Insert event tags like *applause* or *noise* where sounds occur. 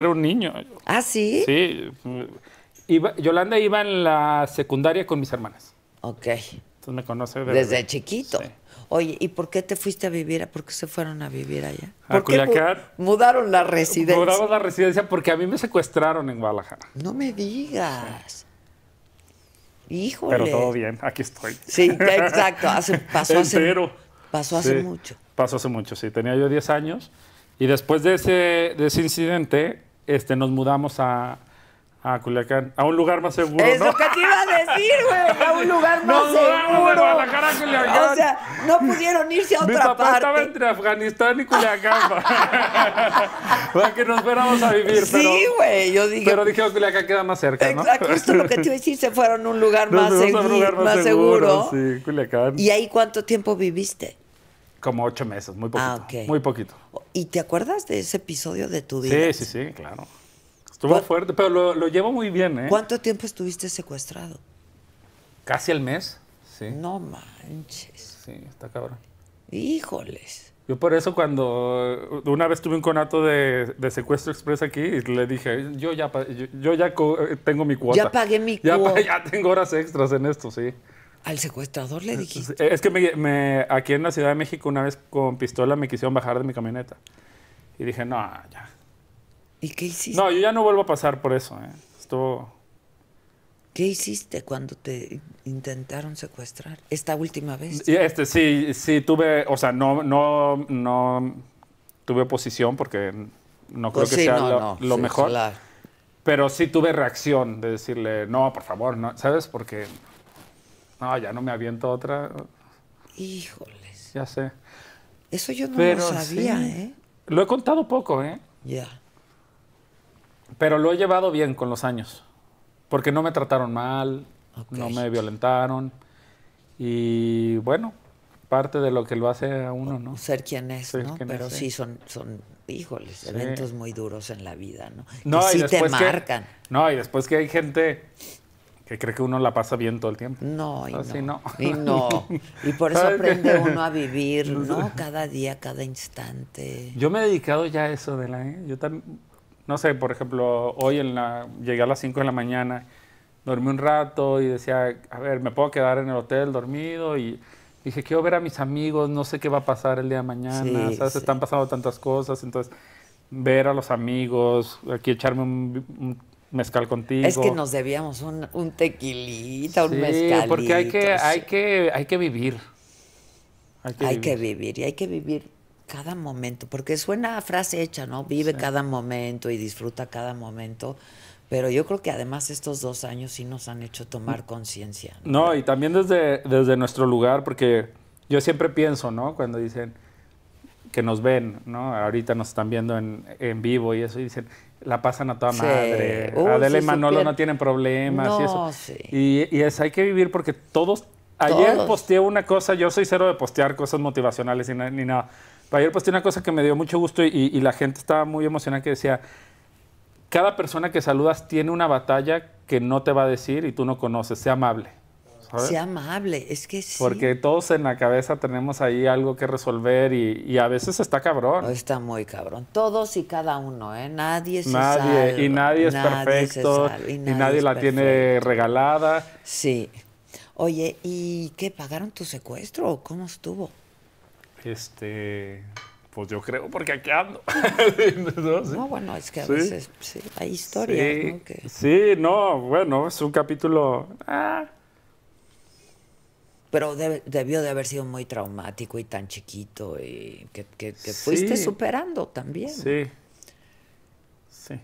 era un niño. ¿Ah, sí? Sí. Yolanda iba en la secundaria con mis hermanas. Ok. Entonces me conoce desde chiquito. Oye, ¿y por qué te fuiste a vivir? ¿Por qué se fueron a vivir allá? ¿Por qué mudaron la residencia? Mudaron la residencia porque a mí me secuestraron en Guadalajara. No me digas. Híjole. Pero todo bien, aquí estoy. Sí, exacto. pasó, hace, mucho. Pasó hace mucho, sí. Tenía yo 10 años. Y después de ese incidente, este, nos mudamos a, a Culiacán, a un lugar más seguro. Es lo que te iba a decir, güey, a un lugar más seguro. No, Guadalajara a Culiacán. O sea, no pudieron irse a otra Mi papá estaba entre Afganistán y Culiacán. *laughs* para que nos fuéramos a vivir. Sí, güey, yo dije. Pero dije, Culiacán queda más cerca, ¿no? Exacto, es lo que te iba a decir, se fueron a un lugar, más, seguro, un más, seguro, Sí, Culiacán. ¿Y ahí cuánto tiempo viviste? Como ocho meses, muy poquito. Ah, muy poquito. ¿Y te acuerdas de ese episodio de tu vida? Sí, sí, sí, claro. Estuvo fuerte, pero lo, llevo muy bien, ¿eh? ¿Cuánto tiempo estuviste secuestrado? Casi el mes, sí. No manches. Sí, está cabrón. Híjoles. Yo por eso cuando una vez tuve un conato de, secuestro express aquí, le dije, yo ya, yo, ya eh, tengo mi cuota. Ya pagué mi cuota. Ya, *laughs* ya tengo horas extras en esto, sí. ¿Al secuestrador le dijiste? Es, que aquí en la Ciudad de México una vez con pistola me quisieron bajar de mi camioneta. Y dije, no, ya. ¿Y qué hiciste? No, yo ya no vuelvo a pasar por eso. ¿eh? ¿Qué hiciste cuando te intentaron secuestrar? Esta última vez. Este, sí, sí, tuve, o sea, no, no, no tuve oposición porque no creo pues que sea lo, mejor. Pero sí tuve reacción de decirle, no, por favor, no, ¿sabes? Porque no, ya no me aviento otra. Híjoles. Ya sé. Eso yo no lo sabía, ¿eh? Lo he contado poco, ¿eh? Ya. Pero lo he llevado bien con los años. Porque no me trataron mal, no me violentaron. Y bueno, parte de lo que lo hace a uno, ¿no? Ser quien es, ¿no? Pero sí, son, son híjoles, eventos muy duros en la vida, ¿no? después te marcan. no, y después que hay gente que cree que uno la pasa bien todo el tiempo. No, y, Así no, y no. Y por eso *laughs* aprende uno a vivir, ¿no? Cada día, cada instante. Yo me he dedicado ya a eso, de la, ¿eh? Yo también, no sé, por ejemplo, hoy en la, llegué a las 5 de la mañana, dormí un rato y decía, a ver, me puedo quedar en el hotel dormido y dije, quiero ver a mis amigos, no sé qué va a pasar el día de mañana, se Están pasando tantas cosas, entonces ver a los amigos, aquí echarme un mezcal contigo. Es que nos debíamos un, un tequilita, un mezcalito. porque hay que, hay que, hay que vivir. Hay, que, vivir. y hay que vivir cada momento, porque suena a frase hecha, ¿no? Vive cada momento y disfruta cada momento. Pero yo creo que además estos dos años sí nos han hecho tomar conciencia. ¿no? y también desde, desde nuestro lugar, porque yo siempre pienso, ¿no? Cuando dicen, que nos ven, ¿no? Ahorita nos están viendo en, vivo y eso, dicen, la pasan a toda madre. Uh, Adela y Manolo no tienen problemas y eso. Y, es, hay que vivir porque todos. Ayer posteé una cosa, yo soy cero de postear cosas motivacionales y ni nada. Pero ayer posteé una cosa que me dio mucho gusto y, y la gente estaba muy emocionada que decía, cada persona que saludas tiene una batalla que no te va a decir y tú no conoces, sea amable. Sea amable, es que sí. Porque todos en la cabeza tenemos ahí algo que resolver y, a veces está cabrón. Está muy cabrón. Todos y cada uno, ¿eh? Nadie se nadie, Y nadie es perfecto. y nadie, la tiene regalada. Sí. Oye, ¿y qué? ¿Pagaron tu secuestro o cómo estuvo? Este. Pues yo creo porque aquí ando. *laughs* no, bueno, es que a veces hay historias. ¿no? Sí, no, bueno, es un capítulo. Ah, pero debió de haber sido muy traumático y tan chiquito y que, que, fuiste superando también. Sí. Sí.